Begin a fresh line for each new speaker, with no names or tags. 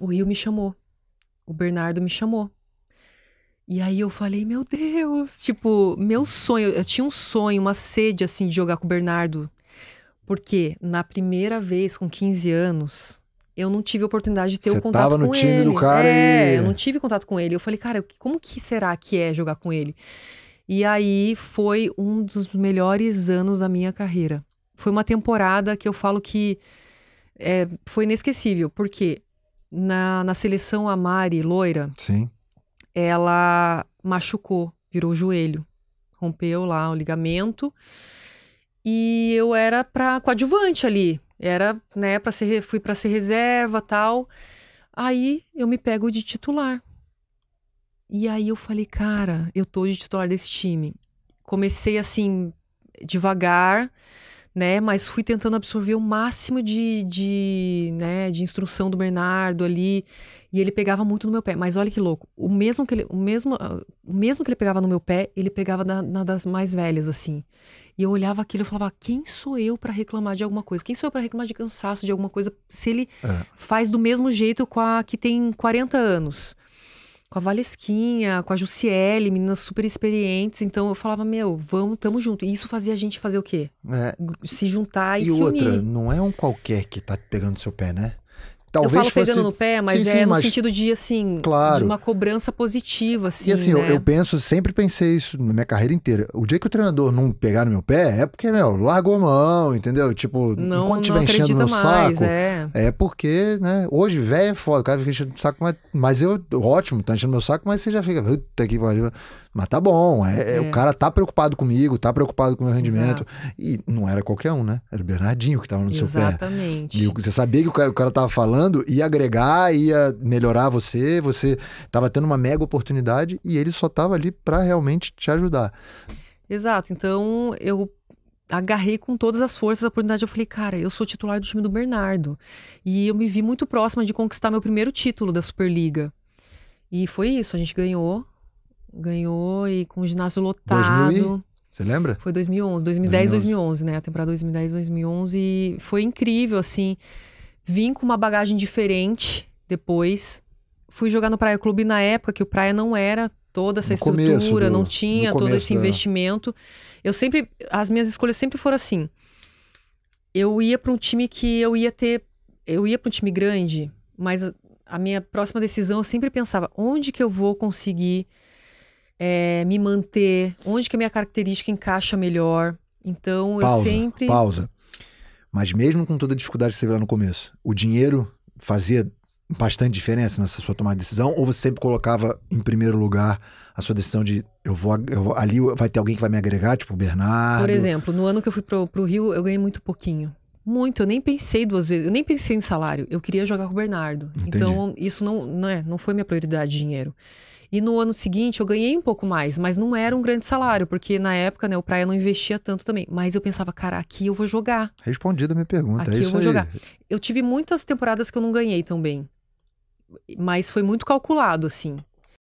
o Rio me chamou. O Bernardo me chamou. E aí eu falei, meu Deus, tipo, meu sonho, eu tinha um sonho, uma sede assim de jogar com o Bernardo. Porque na primeira vez com 15 anos, eu não tive a oportunidade de ter Você o contato tava no com time ele. Do cara é, e... eu não tive contato com ele. Eu falei, cara, como que será que é jogar com ele? E aí foi um dos melhores anos da minha carreira. Foi uma temporada que eu falo que é, foi inesquecível, porque na, na seleção a Mari Loira, Sim. ela machucou, virou o joelho, rompeu lá o ligamento. E eu era para coadjuvante ali, era, né, para ser fui para ser reserva, tal. Aí eu me pego de titular. E aí eu falei, cara, eu tô de titular desse time. Comecei assim devagar, né? Mas fui tentando absorver o máximo de, de, né, de instrução do Bernardo ali. E ele pegava muito no meu pé. Mas olha que louco. O mesmo que ele, o mesmo, o mesmo que ele pegava no meu pé, ele pegava na, na das mais velhas, assim. E eu olhava aquilo e falava: quem sou eu para reclamar de alguma coisa? Quem sou eu para reclamar de cansaço de alguma coisa se ele é. faz do mesmo jeito com a que tem 40 anos? com a Valesquinha, com a Jussiele, meninas super experientes. Então eu falava, meu, vamos, tamo junto. E isso fazia a gente fazer o quê? É. Se juntar e, e se outra, unir.
não é um qualquer que tá pegando seu pé, né? Talvez eu falo é fosse... pegando no pé, mas sim, é sim, no mas... sentido
de, assim, claro. de uma cobrança positiva, assim, E assim, assim né? eu, eu,
penso, sempre pensei isso na minha carreira inteira. O dia que o treinador não pegar no meu pé, é porque, meu, largou a mão, entendeu? Tipo, não, quando estiver enchendo meu mais, saco, é. é. porque, né, hoje, velho, é foda, o cara fica enchendo o saco, mas, mas eu, ótimo, tá enchendo meu saco, mas você já fica, puta que pariu. Mas tá bom, é, é, o é. cara tá preocupado comigo, tá preocupado com o meu rendimento. Exato. E não era qualquer um, né? Era o Bernardinho que tava no Exatamente. seu pé. Exatamente. E você sabia que o cara, o cara tava falando, e ia agregar, ia melhorar você, você estava tendo uma mega oportunidade e ele só estava ali para realmente te ajudar.
Exato. Então eu agarrei com todas as forças a oportunidade. Eu falei, cara, eu sou titular do time do Bernardo. E eu me vi muito próxima de conquistar meu primeiro título da Superliga. E foi isso, a gente ganhou. Ganhou e com o ginásio lotado. Você lembra? Foi 2011, 2010, 2011, 2011 né? A temporada 2010, 2011. E foi incrível, assim. Vim com uma bagagem diferente depois. Fui jogar no Praia Clube na época que o Praia não era toda essa no estrutura, do, não tinha todo esse é. investimento. Eu sempre, as minhas escolhas sempre foram assim. Eu ia para um time que eu ia ter, eu ia para um time grande, mas a, a minha próxima decisão eu sempre pensava onde que eu vou conseguir é, me manter, onde que a minha característica encaixa melhor. Então pausa, eu sempre pausa.
Mas mesmo com toda a dificuldade que você viu lá no começo, o dinheiro fazia bastante diferença nessa sua tomada de decisão? Ou você sempre colocava em primeiro lugar a sua decisão de eu vou, eu vou ali vai ter alguém que vai me agregar, tipo o Bernardo? Por exemplo,
no ano que eu fui pro, pro Rio, eu ganhei muito pouquinho. Muito, eu nem pensei duas vezes, eu nem pensei em salário, eu queria jogar com o Bernardo. Entendi. Então, isso não, não, é, não foi minha prioridade, dinheiro. E no ano seguinte eu ganhei um pouco mais, mas não era um grande salário, porque na época, né, o Praia não investia tanto também. Mas eu pensava, cara, aqui eu vou jogar.
Respondida a minha pergunta, aqui é eu vou aí. jogar.
Eu tive muitas temporadas que eu não ganhei tão bem, Mas foi muito calculado, assim.